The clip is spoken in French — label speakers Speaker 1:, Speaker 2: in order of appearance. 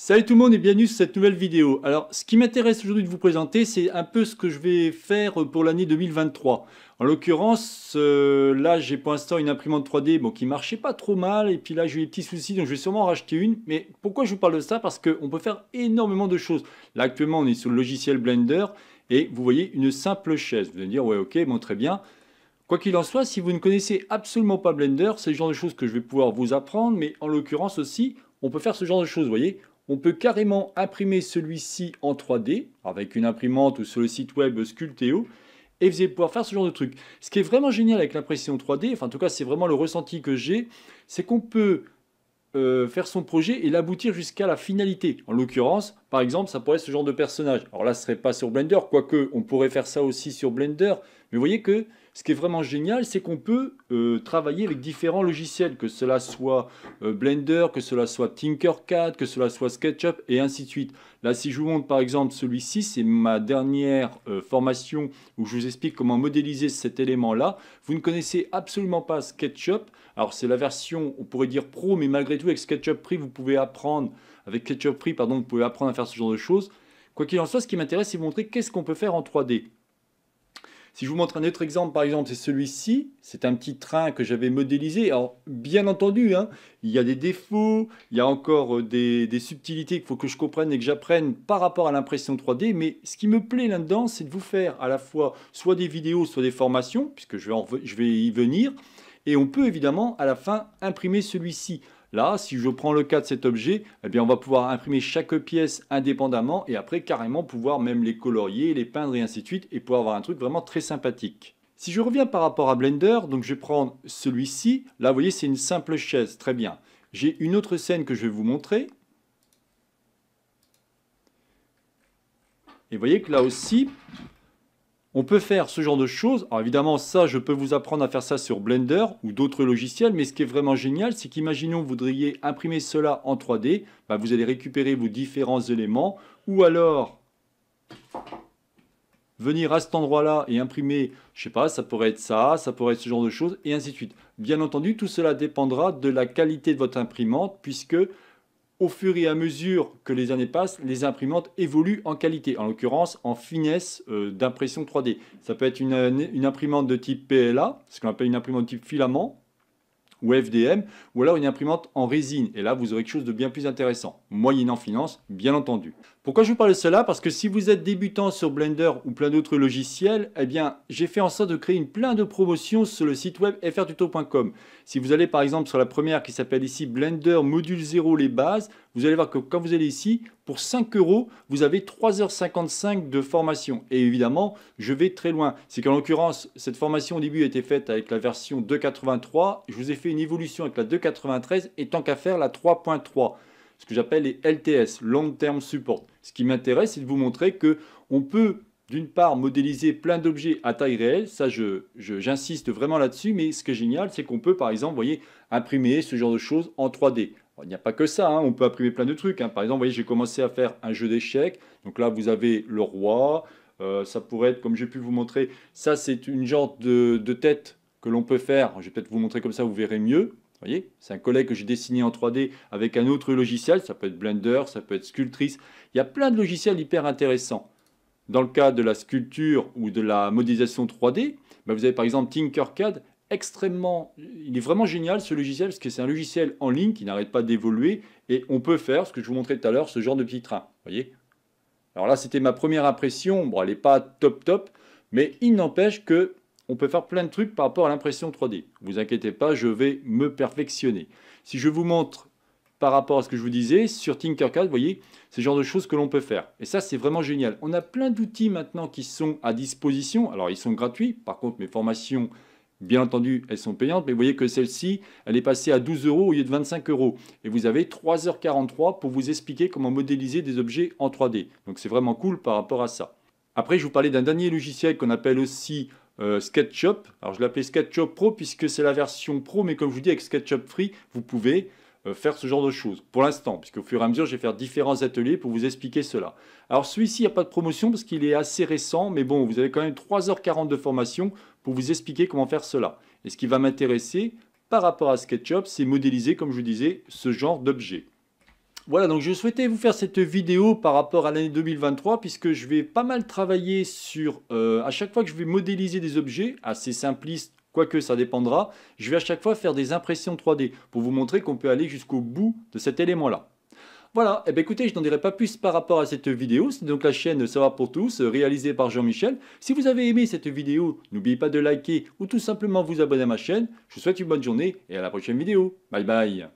Speaker 1: Salut tout le monde et bienvenue sur cette nouvelle vidéo. Alors, ce qui m'intéresse aujourd'hui de vous présenter, c'est un peu ce que je vais faire pour l'année 2023. En l'occurrence, euh, là, j'ai pour l'instant une imprimante 3D bon, qui marchait pas trop mal, et puis là, j'ai eu des petits soucis, donc je vais sûrement en racheter une. Mais pourquoi je vous parle de ça Parce qu'on peut faire énormément de choses. Là, actuellement, on est sur le logiciel Blender, et vous voyez une simple chaise. Vous allez me dire, ouais, ok, bon, très bien. Quoi qu'il en soit, si vous ne connaissez absolument pas Blender, c'est le genre de choses que je vais pouvoir vous apprendre, mais en l'occurrence aussi, on peut faire ce genre de choses, vous voyez on peut carrément imprimer celui-ci en 3D avec une imprimante ou sur le site web Sculpteo et vous allez pouvoir faire ce genre de truc. Ce qui est vraiment génial avec l'impression 3D, enfin en tout cas c'est vraiment le ressenti que j'ai, c'est qu'on peut euh, faire son projet et l'aboutir jusqu'à la finalité. En l'occurrence, par exemple, ça pourrait être ce genre de personnage. Alors là, ce serait pas sur Blender, quoique on pourrait faire ça aussi sur Blender, mais vous voyez que ce qui est vraiment génial, c'est qu'on peut euh, travailler avec différents logiciels, que cela soit euh, Blender, que cela soit Tinkercad, que cela soit SketchUp et ainsi de suite. Là, si je vous montre par exemple celui-ci, c'est ma dernière euh, formation où je vous explique comment modéliser cet élément-là. Vous ne connaissez absolument pas SketchUp. Alors, c'est la version, on pourrait dire pro, mais malgré tout, avec SketchUp Free, vous pouvez apprendre, avec SketchUp Free, pardon, vous pouvez apprendre à faire ce genre de choses. Quoi qu'il en soit, ce qui m'intéresse, c'est vous montrer qu'est-ce qu'on peut faire en 3D. Si je vous montre un autre exemple, par exemple, c'est celui-ci. C'est un petit train que j'avais modélisé. Alors, bien entendu, hein, il y a des défauts, il y a encore euh, des, subtilités qu'il faut que je comprenne et que j'apprenne par rapport à l'impression 3D. Mais ce qui me plaît là-dedans, c'est de vous faire à la fois soit des vidéos, soit des formations, puisque je vais y venir. Et on peut évidemment, à la fin, imprimer celui-ci. Là, si je prends le cas de cet objet, eh bien on va pouvoir imprimer chaque pièce indépendamment et après carrément pouvoir même les colorier, les peindre et ainsi de suite et pouvoir avoir un truc vraiment très sympathique. Si je reviens par rapport à Blender, donc je vais prendre celui-ci. Là, vous voyez, c'est une simple chaise. Très bien. J'ai une autre scène que je vais vous montrer. Et vous voyez que là aussi, on peut faire ce genre de choses. Alors évidemment, ça, je peux vous apprendre à faire ça sur Blender ou d'autres logiciels, mais ce qui est vraiment génial, c'est qu'imaginons vous voudriez imprimer cela en 3D, bah, vous allez récupérer vos différents éléments, ou alors venir à cet endroit-là et imprimer, je ne sais pas, ça pourrait être ça, ça pourrait être ce genre de choses, et ainsi de suite. Bien entendu, tout cela dépendra de la qualité de votre imprimante, puisque au fur et à mesure que les années passent, les imprimantes évoluent en qualité, en l'occurrence en finesse euh, d'impression 3D. Ça peut être une, une imprimante de type PLA, ce qu'on appelle une imprimante de type filament, ou FDM, ou alors une imprimante en résine. Et là, vous aurez quelque chose de bien plus intéressant, moyennant finance, bien entendu. Pourquoi je vous parle de cela Parce que si vous êtes débutant sur Blender ou plein d'autres logiciels, eh bien, j'ai fait en sorte de créer une plein de promotions sur le site web frtuto.com. Si vous allez par exemple sur la première qui s'appelle ici Blender Module 0 les bases, vous allez voir que quand vous allez ici, pour 5 euros, vous avez 3h55 de formation. Et évidemment, je vais très loin. C'est qu'en l'occurrence, cette formation au début a été faite avec la version 2.83. Je vous ai fait une évolution avec la 2.93 et tant qu'à faire la 3.3 ce que j'appelle les LTS, Long Term Support. Ce qui m'intéresse, c'est de vous montrer que on peut d'une part modéliser plein d'objets à taille réelle, ça j'insiste je, vraiment là-dessus, mais ce qui est génial, c'est qu'on peut par exemple, voyez, imprimer ce genre de choses en 3D il n'y a pas que ça, hein. on peut imprimer plein de trucs. Hein. Par exemple, vous voyez, j'ai commencé à faire un jeu d'échecs. Donc là, vous avez le roi. Euh, ça pourrait être, comme j'ai pu vous montrer, ça c'est une genre de, tête que l'on peut faire. Je vais peut-être vous montrer comme ça, vous verrez mieux. Vous voyez, c'est un collègue que j'ai dessiné en 3D avec un autre logiciel. Ça peut être Blender, ça peut être Sculptrice. Il y a plein de logiciels hyper intéressants. Dans le cas de la sculpture ou de la modélisation 3D, ben, vous avez par exemple Tinkercad extrêmement, il est vraiment génial ce logiciel parce que c'est un logiciel en ligne qui n'arrête pas d'évoluer et on peut faire ce que je vous montrais tout à l'heure, ce genre de petit train. Voyez. Alors là, c'était ma première impression. Bon, elle n'est pas top top, mais il n'empêche que on peut faire plein de trucs par rapport à l'impression 3D. Vous inquiétez pas, je vais me perfectionner. Si je vous montre par rapport à ce que je vous disais sur Tinkercad, vous voyez, ce genre de choses que l'on peut faire. Et ça, c'est vraiment génial. On a plein d'outils maintenant qui sont à disposition. Alors, ils sont gratuits. Par contre, mes formations Bien entendu, elles sont payantes, mais vous voyez que celle-ci, elle est passée à 12 euros au lieu de 25 euros. Et vous avez 3h43 pour vous expliquer comment modéliser des objets en 3D. Donc c'est vraiment cool par rapport à ça. Après, je vous parlais d'un dernier logiciel qu'on appelle aussi euh, SketchUp. Alors je l'appelais SketchUp Pro puisque c'est la version Pro, mais comme je vous dis, avec SketchUp Free, vous pouvez euh, faire ce genre de choses pour l'instant, puisque au fur et à mesure, je vais faire différents ateliers pour vous expliquer cela. Alors celui-ci, il n'y a pas de promotion parce qu'il est assez récent, mais bon, vous avez quand même 3h40 de formation vous expliquer comment faire cela. Et ce qui va m'intéresser par rapport à SketchUp, c'est modéliser, comme je vous disais, ce genre d'objet. Voilà, donc je souhaitais vous faire cette vidéo par rapport à l'année 2023, puisque je vais pas mal travailler sur, euh, à chaque fois que je vais modéliser des objets, assez simplistes, quoique ça dépendra, je vais à chaque fois faire des impressions 3D, pour vous montrer qu'on peut aller jusqu'au bout de cet élément-là. Voilà, et eh bien écoutez, je n'en dirai pas plus par rapport à cette vidéo, c'est donc la chaîne Savoir pour tous, réalisée par Jean-Michel. Si vous avez aimé cette vidéo, n'oubliez pas de liker ou tout simplement vous abonner à ma chaîne. Je vous souhaite une bonne journée et à la prochaine vidéo. Bye bye